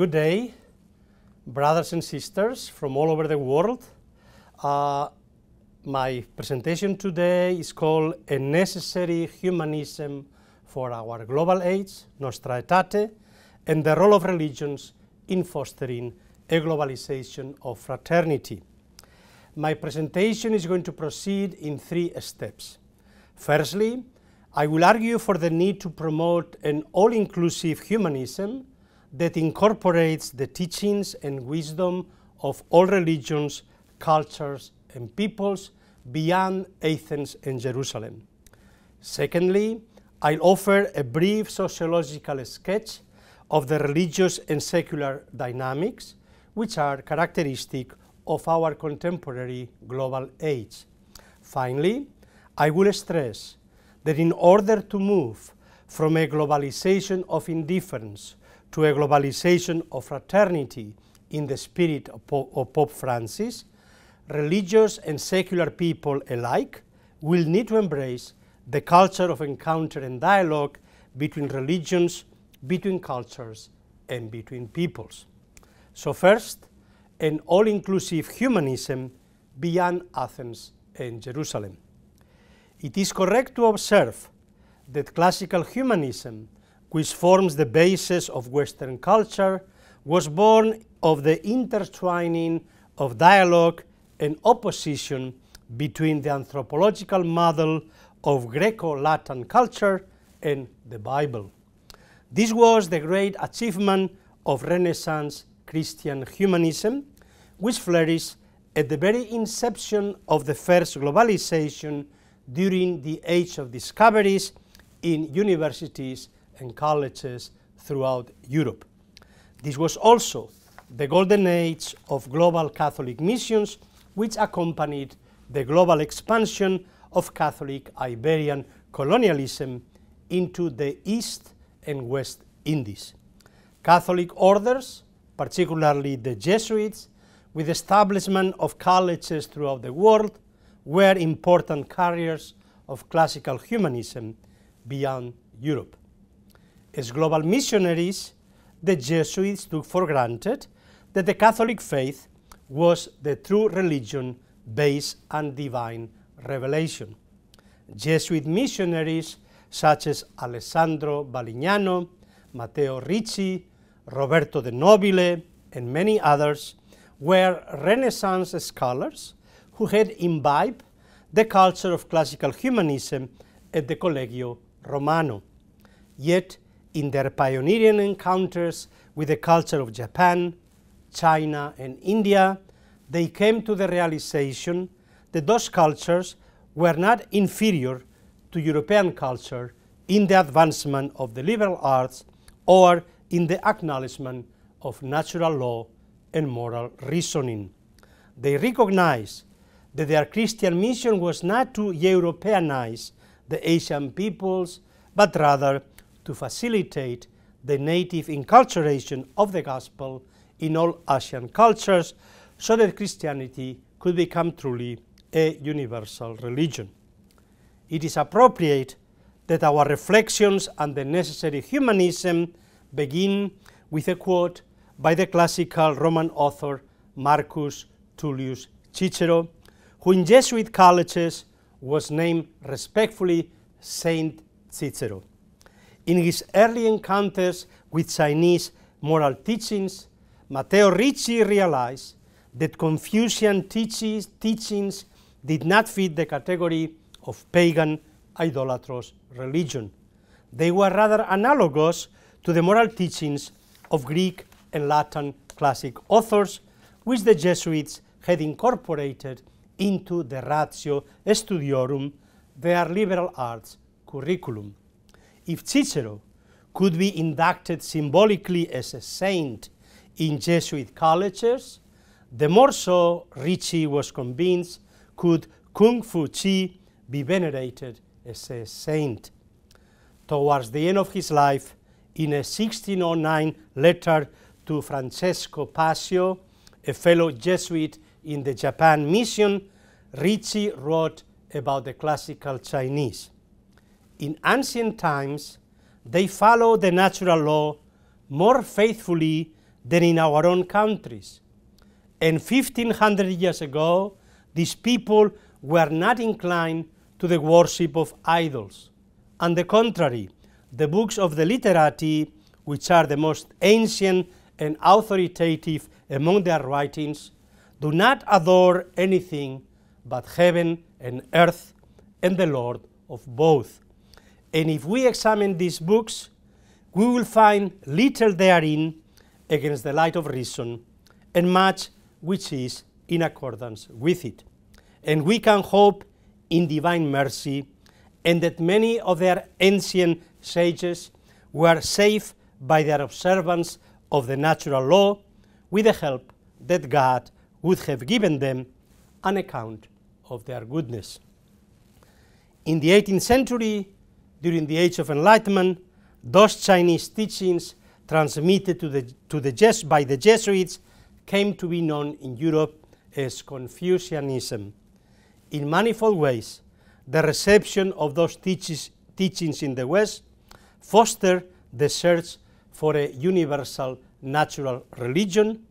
Good day, brothers and sisters from all over the world. Uh, my presentation today is called A Necessary Humanism for Our Global Age, Nostra Aetate, and the Role of Religions in Fostering a Globalization of Fraternity. My presentation is going to proceed in three steps. Firstly, I will argue for the need to promote an all-inclusive humanism that incorporates the teachings and wisdom of all religions, cultures, and peoples beyond Athens and Jerusalem. Secondly, I'll offer a brief sociological sketch of the religious and secular dynamics, which are characteristic of our contemporary global age. Finally, I will stress that in order to move from a globalization of indifference to a globalization of fraternity in the spirit of, po of Pope Francis, religious and secular people alike will need to embrace the culture of encounter and dialogue between religions, between cultures, and between peoples. So, first, an all inclusive humanism beyond Athens and Jerusalem. It is correct to observe that classical humanism which forms the basis of Western culture, was born of the intertwining of dialogue and opposition between the anthropological model of Greco-Latin culture and the Bible. This was the great achievement of Renaissance Christian humanism, which flourished at the very inception of the first globalization during the age of discoveries in universities and colleges throughout Europe. This was also the golden age of global Catholic missions, which accompanied the global expansion of Catholic Iberian colonialism into the East and West Indies. Catholic orders, particularly the Jesuits, with establishment of colleges throughout the world, were important carriers of classical humanism beyond Europe. As global missionaries, the Jesuits took for granted that the Catholic faith was the true religion based on divine revelation. Jesuit missionaries such as Alessandro Balignano, Matteo Ricci, Roberto de Nobile, and many others were Renaissance scholars who had imbibed the culture of classical humanism at the Collegio Romano. Yet in their pioneering encounters with the culture of Japan, China, and India, they came to the realization that those cultures were not inferior to European culture in the advancement of the liberal arts or in the acknowledgement of natural law and moral reasoning. They recognized that their Christian mission was not to Europeanize the Asian peoples, but rather to facilitate the native enculturation of the gospel in all Asian cultures so that Christianity could become truly a universal religion. It is appropriate that our reflections on the necessary humanism begin with a quote by the classical Roman author Marcus Tullius Cicero, who in Jesuit colleges was named respectfully Saint Cicero. In his early encounters with Chinese moral teachings, Matteo Ricci realized that Confucian teachings, teachings did not fit the category of pagan idolatrous religion. They were rather analogous to the moral teachings of Greek and Latin classic authors, which the Jesuits had incorporated into the Ratio Studiorum, their liberal arts curriculum if Cicero could be inducted symbolically as a saint in Jesuit colleges, the more so Ricci was convinced could Kung Fu Chi be venerated as a saint. Towards the end of his life, in a 1609 letter to Francesco Pasio, a fellow Jesuit in the Japan mission, Ricci wrote about the classical Chinese in ancient times, they follow the natural law more faithfully than in our own countries. And 1500 years ago, these people were not inclined to the worship of idols. On the contrary, the books of the literati, which are the most ancient and authoritative among their writings, do not adore anything but heaven and earth and the Lord of both. And if we examine these books, we will find little therein against the light of reason, and much which is in accordance with it. And we can hope in divine mercy, and that many of their ancient sages were saved by their observance of the natural law with the help that God would have given them an account of their goodness. In the 18th century, during the Age of Enlightenment, those Chinese teachings transmitted to the, to the by the Jesuits came to be known in Europe as Confucianism. In manifold ways, the reception of those teaches, teachings in the West fostered the search for a universal natural religion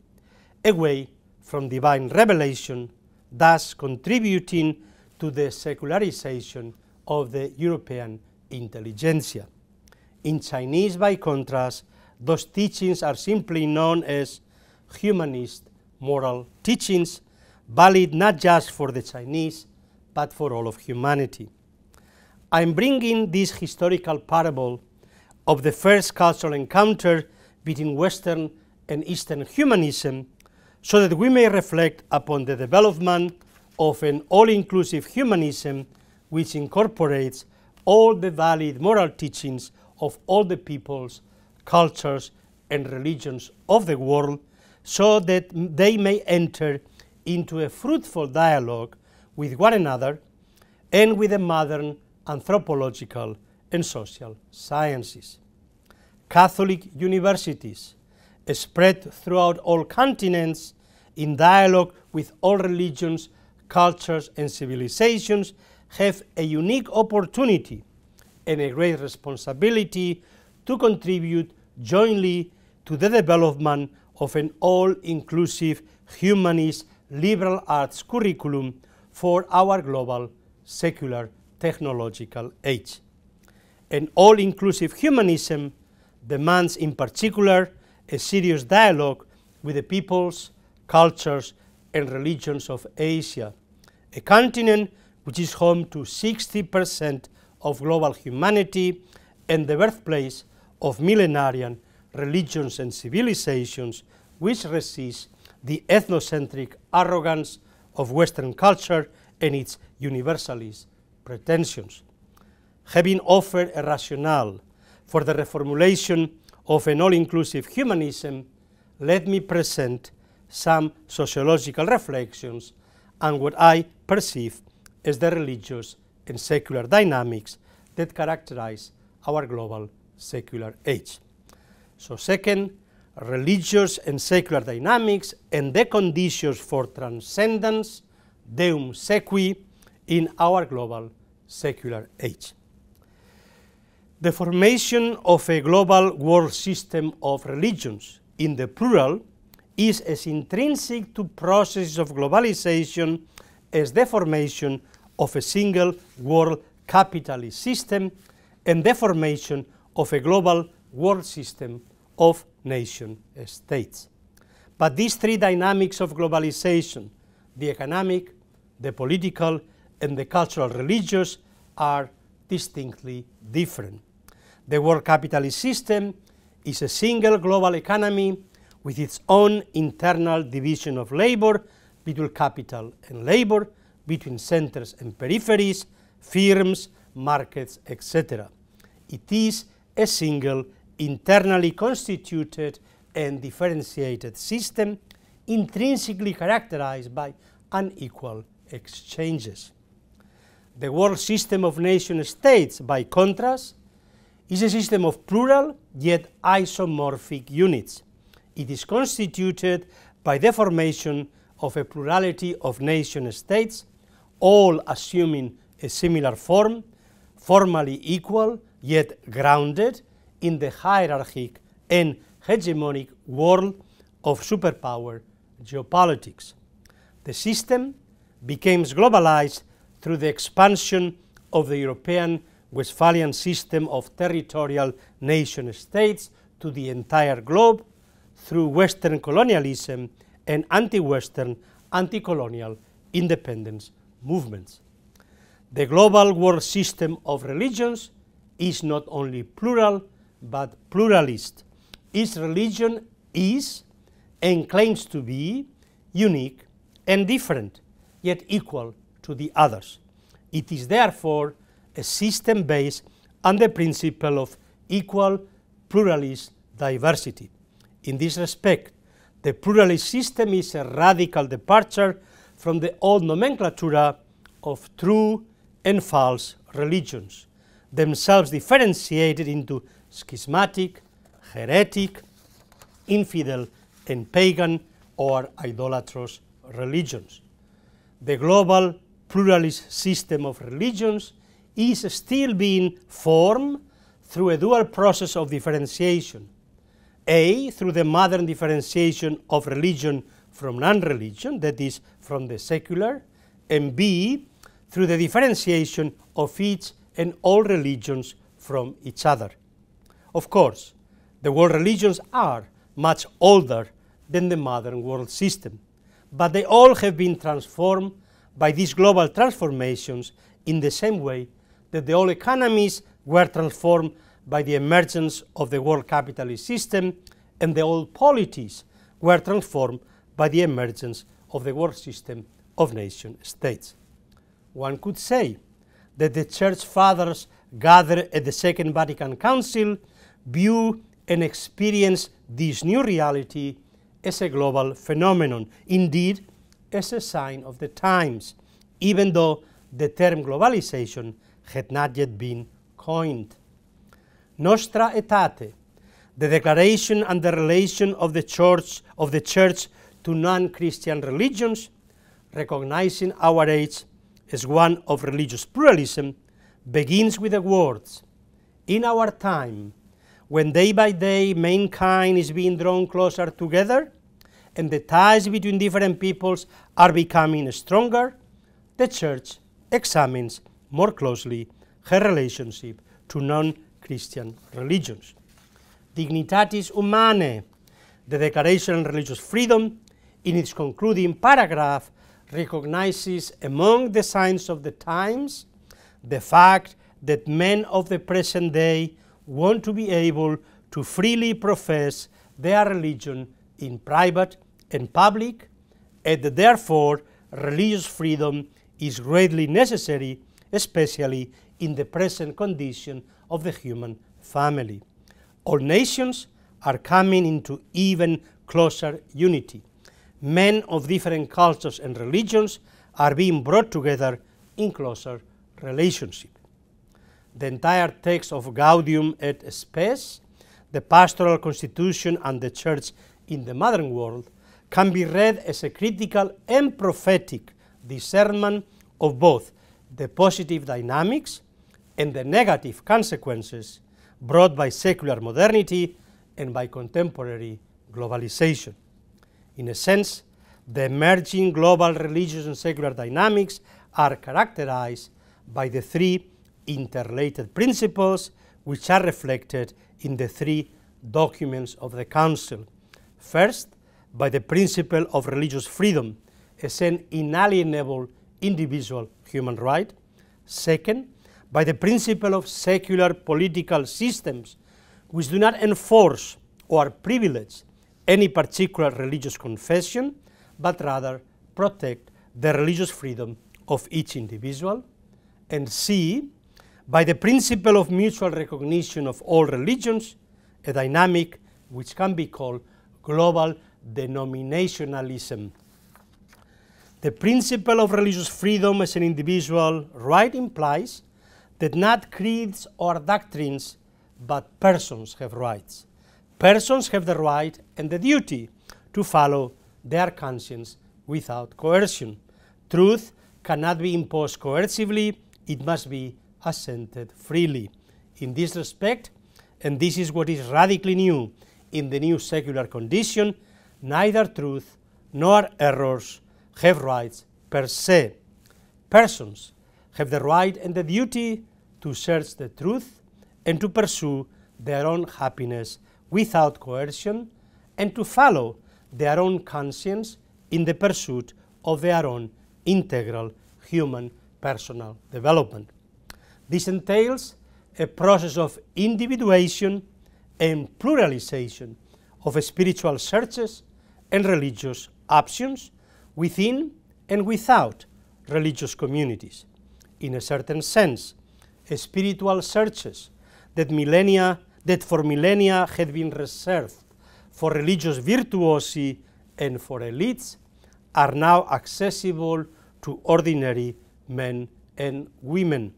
away from divine revelation, thus contributing to the secularization of the European intelligentsia. In Chinese, by contrast, those teachings are simply known as humanist moral teachings, valid not just for the Chinese, but for all of humanity. I'm bringing this historical parable of the first cultural encounter between Western and Eastern humanism so that we may reflect upon the development of an all inclusive humanism which incorporates all the valid moral teachings of all the peoples, cultures, and religions of the world so that they may enter into a fruitful dialogue with one another and with the modern anthropological and social sciences. Catholic universities spread throughout all continents in dialogue with all religions, cultures, and civilizations have a unique opportunity and a great responsibility to contribute jointly to the development of an all-inclusive humanist liberal arts curriculum for our global secular technological age. An all-inclusive humanism demands in particular a serious dialogue with the peoples, cultures and religions of Asia, a continent which is home to 60% of global humanity and the birthplace of millenarian religions and civilizations, which resist the ethnocentric arrogance of Western culture and its universalist pretensions. Having offered a rationale for the reformulation of an all-inclusive humanism, let me present some sociological reflections and what I perceive as the religious and secular dynamics that characterize our global secular age. So second, religious and secular dynamics and the conditions for transcendence, deum sequi, in our global secular age. The formation of a global world system of religions, in the plural, is as intrinsic to processes of globalization as the formation of a single world capitalist system and the formation of a global world system of nation states. But these three dynamics of globalization, the economic, the political, and the cultural religious, are distinctly different. The world capitalist system is a single global economy with its own internal division of labor between capital and labor, between centers and peripheries, firms, markets, etc. It is a single internally constituted and differentiated system intrinsically characterized by unequal exchanges. The world system of nation states, by contrast, is a system of plural yet isomorphic units. It is constituted by the formation of a plurality of nation states, all assuming a similar form, formally equal yet grounded in the hierarchic and hegemonic world of superpower geopolitics. The system became globalized through the expansion of the European Westphalian system of territorial nation states to the entire globe through Western colonialism and anti-Western, anti-colonial independence movements. The global world system of religions is not only plural, but pluralist. Each religion is and claims to be unique and different, yet equal to the others. It is therefore a system based on the principle of equal pluralist diversity. In this respect, the pluralist system is a radical departure from the old nomenclatura of true and false religions, themselves differentiated into schismatic, heretic, infidel, and pagan or idolatrous religions. The global pluralist system of religions is still being formed through a dual process of differentiation a, through the modern differentiation of religion from non-religion, that is, from the secular, and B, through the differentiation of each and all religions from each other. Of course, the world religions are much older than the modern world system, but they all have been transformed by these global transformations in the same way that the old economies were transformed by the emergence of the world capitalist system, and the old polities were transformed by the emergence of the world system of nation states. One could say that the Church Fathers gathered at the Second Vatican Council view and experience this new reality as a global phenomenon, indeed, as a sign of the times, even though the term globalization had not yet been coined. Nostra Aetate, the declaration and the relation of the church of the church to non-Christian religions, recognizing our age as one of religious pluralism, begins with the words, in our time, when day by day mankind is being drawn closer together and the ties between different peoples are becoming stronger, the Church examines more closely her relationship to non Christian religions. Dignitatis Humanae, the Declaration on Religious Freedom, in its concluding paragraph, recognizes among the signs of the times the fact that men of the present day want to be able to freely profess their religion in private and public, and therefore religious freedom is greatly necessary, especially in the present condition of the human family. All nations are coming into even closer unity. Men of different cultures and religions are being brought together in closer relationship. The entire text of Gaudium et Spes, the pastoral constitution and the church in the modern world, can be read as a critical and prophetic discernment of both the positive dynamics and the negative consequences brought by secular modernity and by contemporary globalization. In a sense, the emerging global religious and secular dynamics are characterized by the three interrelated principles which are reflected in the three documents of the Council. First, by the principle of religious freedom as an inalienable individual human right. Second, by the principle of secular political systems which do not enforce or privilege any particular religious confession, but rather protect the religious freedom of each individual. And C, by the principle of mutual recognition of all religions, a dynamic which can be called global denominationalism. The principle of religious freedom as an individual right implies that not creeds or doctrines, but persons have rights. Persons have the right and the duty to follow their conscience without coercion. Truth cannot be imposed coercively, it must be assented freely. In this respect, and this is what is radically new in the new secular condition, neither truth nor errors have rights per se. Persons have the right and the duty to search the truth and to pursue their own happiness without coercion and to follow their own conscience in the pursuit of their own integral human personal development. This entails a process of individuation and pluralization of spiritual searches and religious options within and without religious communities in a certain sense, spiritual searches that millennia that for millennia had been reserved for religious virtuosi and for elites are now accessible to ordinary men and women.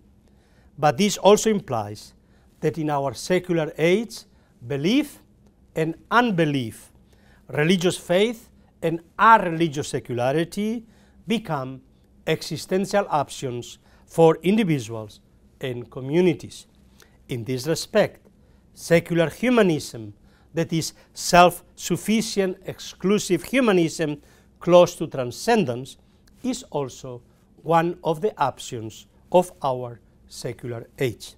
But this also implies that in our secular age, belief and unbelief, religious faith and our religious secularity become existential options for individuals and communities. In this respect, secular humanism, that is, self sufficient, exclusive humanism close to transcendence, is also one of the options of our secular age.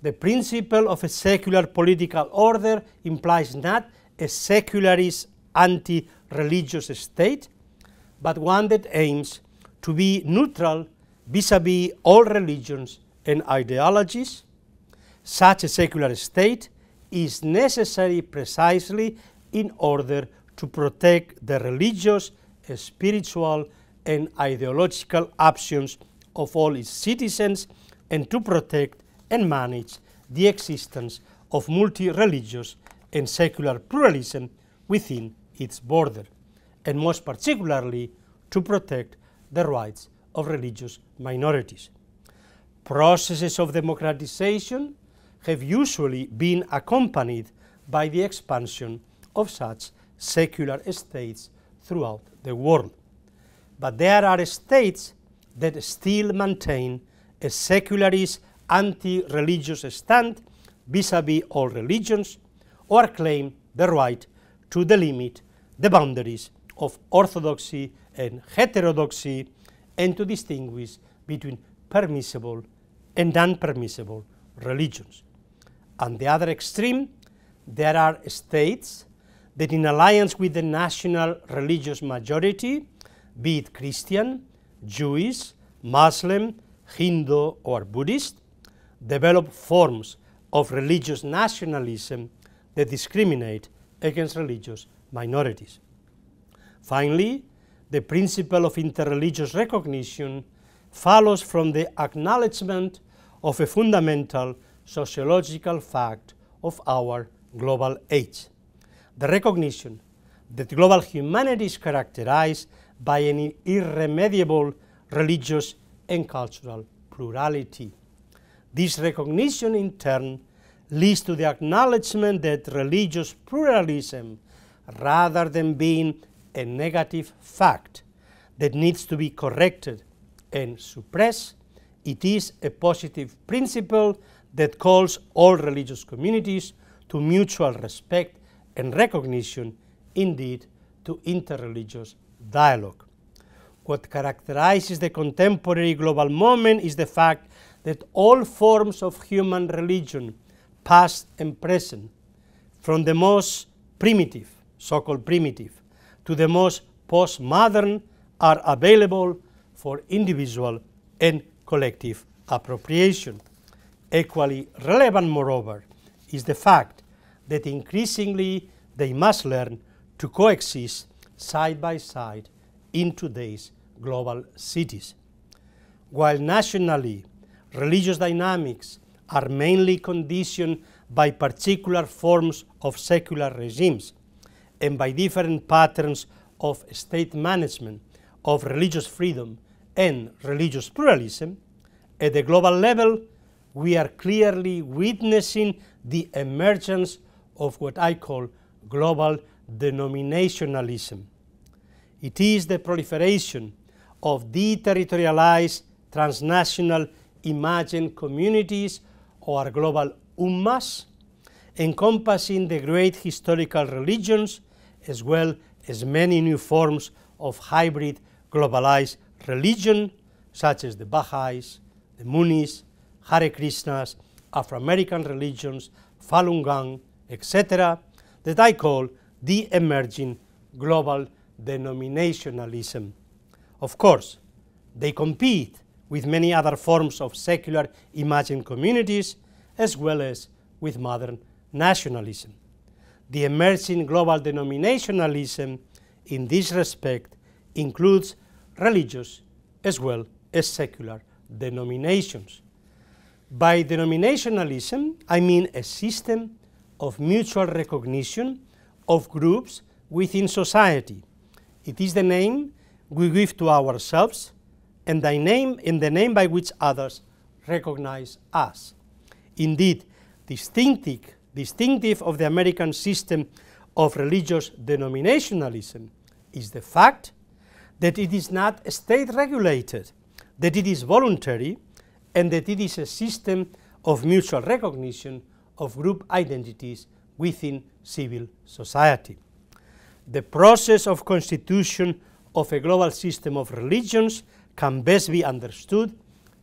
The principle of a secular political order implies not a secularist anti religious state, but one that aims to be neutral vis-à-vis all religions and ideologies. Such a secular state is necessary precisely in order to protect the religious, spiritual, and ideological options of all its citizens and to protect and manage the existence of multi-religious and secular pluralism within its border, and most particularly to protect the rights of religious minorities. Processes of democratization have usually been accompanied by the expansion of such secular states throughout the world. But there are states that still maintain a secularist anti-religious stand vis-a-vis -vis all religions or claim the right to delimit the boundaries of orthodoxy and heterodoxy and to distinguish between permissible and unpermissible religions. On the other extreme, there are states that in alliance with the national religious majority, be it Christian, Jewish, Muslim, Hindu or Buddhist, develop forms of religious nationalism that discriminate against religious minorities. Finally, the principle of interreligious recognition follows from the acknowledgement of a fundamental sociological fact of our global age. The recognition that global humanity is characterized by an irremediable religious and cultural plurality. This recognition, in turn, leads to the acknowledgement that religious pluralism, rather than being a negative fact that needs to be corrected and suppressed, it is a positive principle that calls all religious communities to mutual respect and recognition, indeed, to interreligious dialogue. What characterizes the contemporary global moment is the fact that all forms of human religion, past and present, from the most primitive, so called primitive, to the most postmodern are available for individual and collective appropriation. Equally relevant, moreover, is the fact that increasingly they must learn to coexist side by side in today's global cities. While nationally, religious dynamics are mainly conditioned by particular forms of secular regimes, and by different patterns of state management, of religious freedom, and religious pluralism, at the global level, we are clearly witnessing the emergence of what I call global denominationalism. It is the proliferation of deterritorialized transnational imagined communities or global ummas encompassing the great historical religions as well as many new forms of hybrid globalized religion, such as the Baha'is, the Munis, Hare Krishnas, Afro-American religions, Falun Gong, etc., that I call the emerging global denominationalism. Of course, they compete with many other forms of secular imagined communities as well as with modern nationalism. The emerging global denominationalism in this respect includes religious as well as secular denominations. By denominationalism, I mean a system of mutual recognition of groups within society. It is the name we give to ourselves and the name, and the name by which others recognize us. Indeed, distinctive distinctive of the American system of religious denominationalism is the fact that it is not state regulated, that it is voluntary, and that it is a system of mutual recognition of group identities within civil society. The process of constitution of a global system of religions can best be understood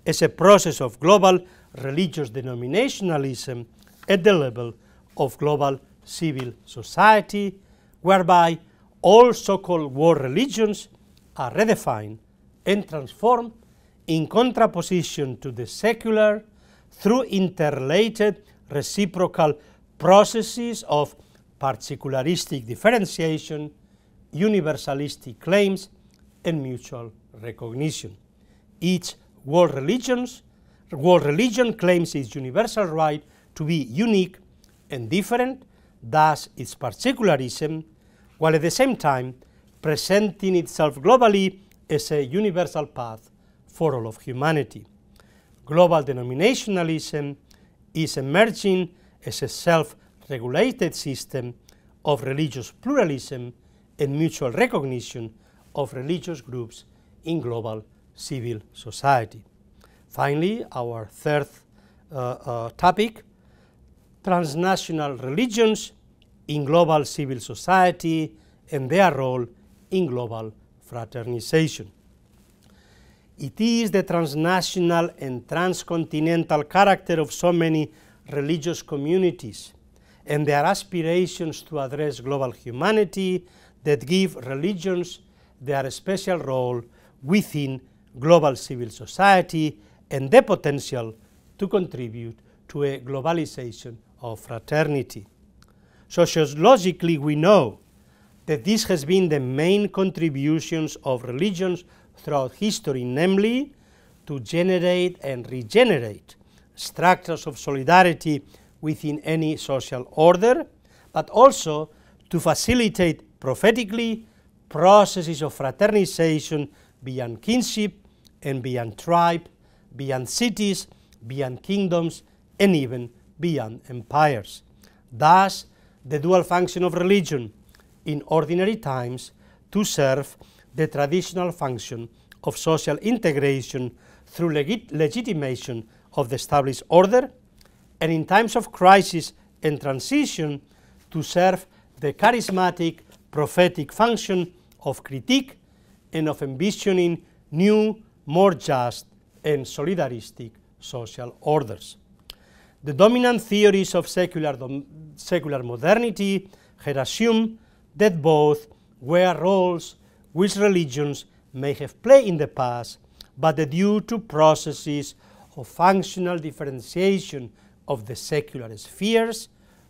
as a process of global religious denominationalism at the level of global civil society, whereby all so-called world religions are redefined and transformed in contraposition to the secular through interrelated reciprocal processes of particularistic differentiation, universalistic claims, and mutual recognition. Each world, world religion claims its universal right to be unique and different, thus its particularism, while at the same time presenting itself globally as a universal path for all of humanity. Global denominationalism is emerging as a self-regulated system of religious pluralism and mutual recognition of religious groups in global civil society. Finally, our third uh, uh, topic transnational religions in global civil society and their role in global fraternization. It is the transnational and transcontinental character of so many religious communities and their aspirations to address global humanity that give religions their special role within global civil society and the potential to contribute to a globalization of fraternity. Sociologically, we know that this has been the main contributions of religions throughout history, namely to generate and regenerate structures of solidarity within any social order, but also to facilitate prophetically processes of fraternization beyond kinship and beyond tribe, beyond cities, beyond kingdoms, and even beyond empires. Thus, the dual function of religion in ordinary times to serve the traditional function of social integration through legit legitimation of the established order, and in times of crisis and transition to serve the charismatic prophetic function of critique and of envisioning new, more just and solidaristic social orders the dominant theories of secular, secular modernity had assumed that both were roles which religions may have played in the past, but that due to processes of functional differentiation of the secular spheres,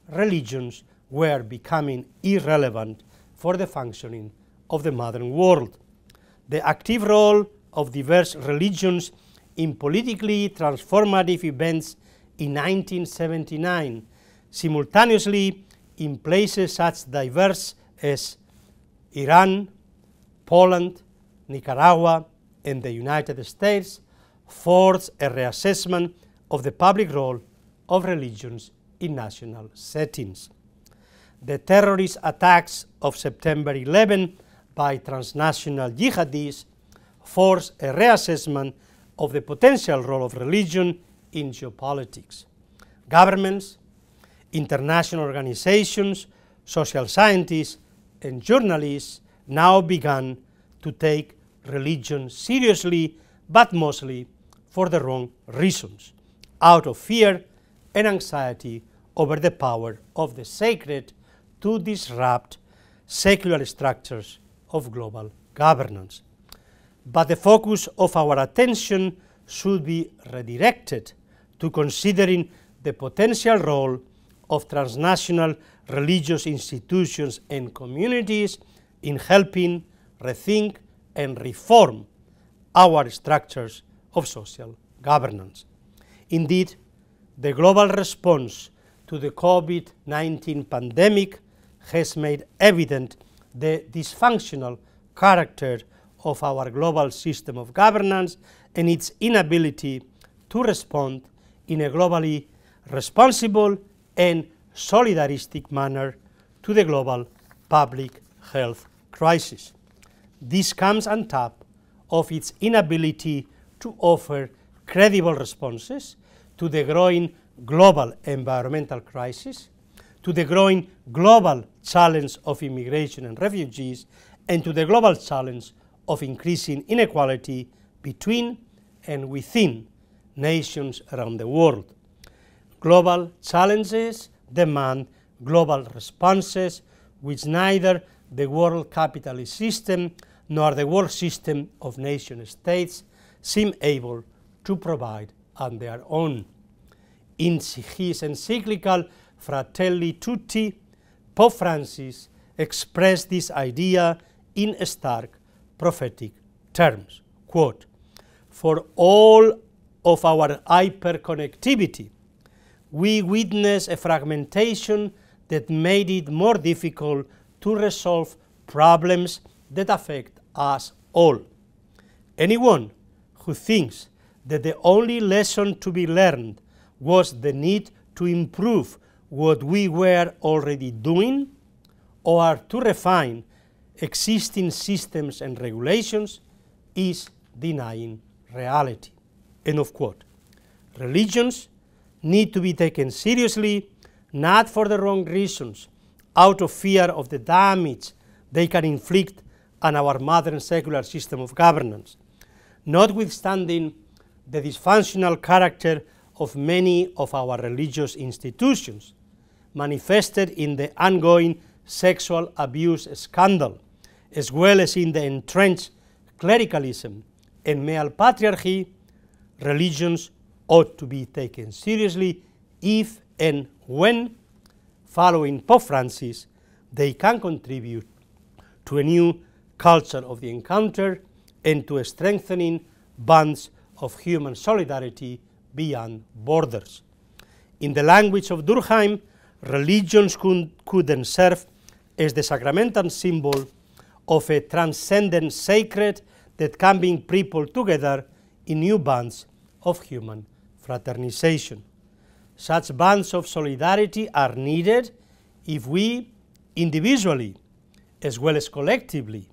religions were becoming irrelevant for the functioning of the modern world. The active role of diverse religions in politically transformative events in 1979, simultaneously in places as diverse as Iran, Poland, Nicaragua, and the United States, forced a reassessment of the public role of religions in national settings. The terrorist attacks of September 11 by transnational jihadists forced a reassessment of the potential role of religion in geopolitics. Governments, international organizations, social scientists, and journalists now began to take religion seriously, but mostly for the wrong reasons, out of fear and anxiety over the power of the sacred to disrupt secular structures of global governance. But the focus of our attention should be redirected to considering the potential role of transnational religious institutions and communities in helping rethink and reform our structures of social governance. Indeed, the global response to the COVID 19 pandemic has made evident the dysfunctional character of our global system of governance and its inability to respond in a globally responsible and solidaristic manner to the global public health crisis. This comes on top of its inability to offer credible responses to the growing global environmental crisis, to the growing global challenge of immigration and refugees, and to the global challenge of increasing inequality between and within nations around the world. Global challenges demand global responses which neither the world capitalist system nor the world system of nation states seem able to provide on their own. In his encyclical Fratelli Tutti, Pope Francis expressed this idea in stark prophetic terms. Quote, for all of our hyperconnectivity, we witness a fragmentation that made it more difficult to resolve problems that affect us all. Anyone who thinks that the only lesson to be learned was the need to improve what we were already doing or to refine existing systems and regulations is denying reality. End of quote. Religions need to be taken seriously, not for the wrong reasons, out of fear of the damage they can inflict on our modern secular system of governance, notwithstanding the dysfunctional character of many of our religious institutions, manifested in the ongoing sexual abuse scandal, as well as in the entrenched clericalism and male patriarchy, religions ought to be taken seriously if and when, following Pope Francis, they can contribute to a new culture of the encounter and to a strengthening bonds of human solidarity beyond borders. In the language of Durkheim, religions could, could then serve as the sacramental symbol of a transcendent sacred that can be people together in new bonds of human fraternization. Such bonds of solidarity are needed if we individually, as well as collectively,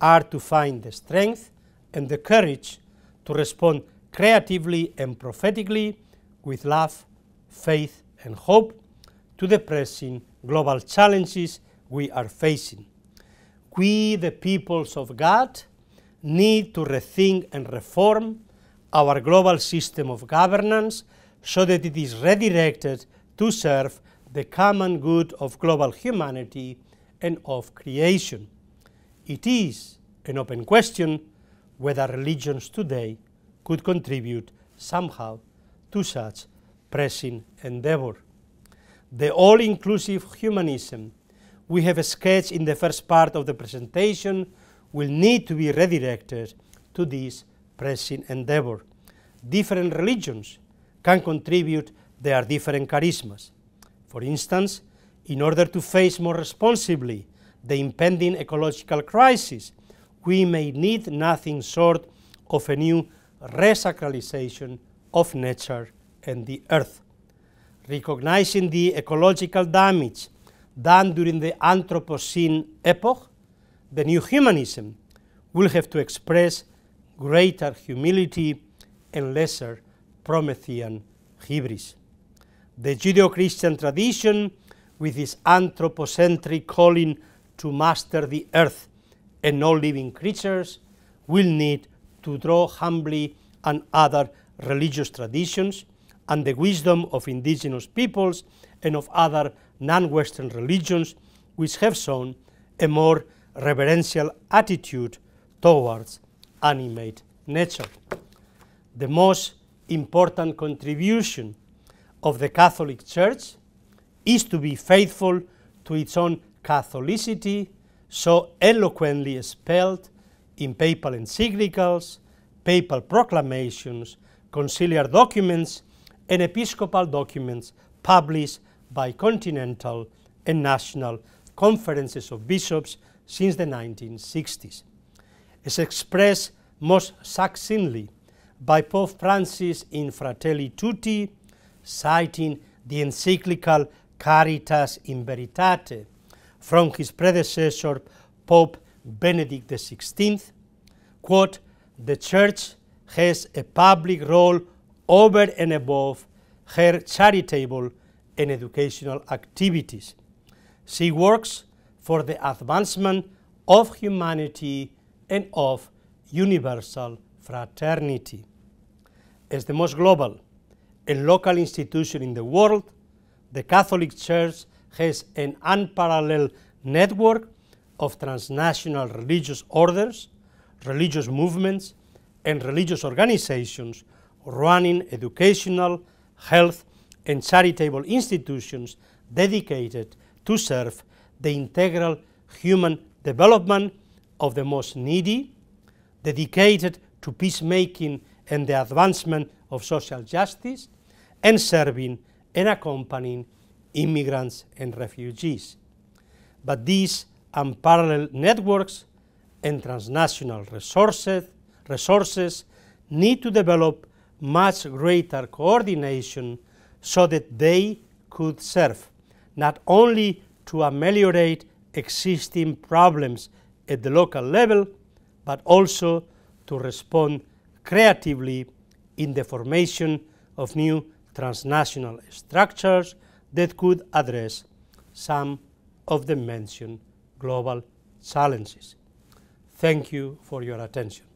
are to find the strength and the courage to respond creatively and prophetically with love, faith, and hope to the pressing global challenges we are facing. We, the peoples of God, need to rethink and reform our global system of governance so that it is redirected to serve the common good of global humanity and of creation. It is an open question whether religions today could contribute somehow to such pressing endeavor. The all-inclusive humanism we have sketched in the first part of the presentation will need to be redirected to this pressing endeavor. Different religions can contribute their different charismas. For instance, in order to face more responsibly the impending ecological crisis, we may need nothing short of a new resacralization of nature and the earth. Recognizing the ecological damage done during the Anthropocene epoch, the new humanism will have to express greater humility and lesser Promethean hubris. The Judeo Christian tradition, with its anthropocentric calling to master the earth and all living creatures, will need to draw humbly on other religious traditions and the wisdom of indigenous peoples and of other non Western religions, which have shown a more reverential attitude towards animate nature. The most important contribution of the Catholic Church is to be faithful to its own Catholicity, so eloquently spelled in papal encyclicals, papal proclamations, conciliar documents, and episcopal documents published by continental and national conferences of bishops since the 1960s. As expressed most succinctly by Pope Francis in Fratelli Tutti, citing the encyclical Caritas in Veritate from his predecessor, Pope Benedict XVI, quote, the Church has a public role over and above her charitable and educational activities. She works for the advancement of humanity and of universal fraternity. As the most global and local institution in the world, the Catholic Church has an unparalleled network of transnational religious orders, religious movements, and religious organizations running educational, health, and charitable institutions dedicated to serve the integral human development of the most needy, dedicated to peacemaking and the advancement of social justice, and serving and accompanying immigrants and refugees. But these unparalleled networks and transnational resources, resources need to develop much greater coordination so that they could serve not only to ameliorate existing problems at the local level, but also to respond creatively in the formation of new transnational structures that could address some of the mentioned global challenges. Thank you for your attention.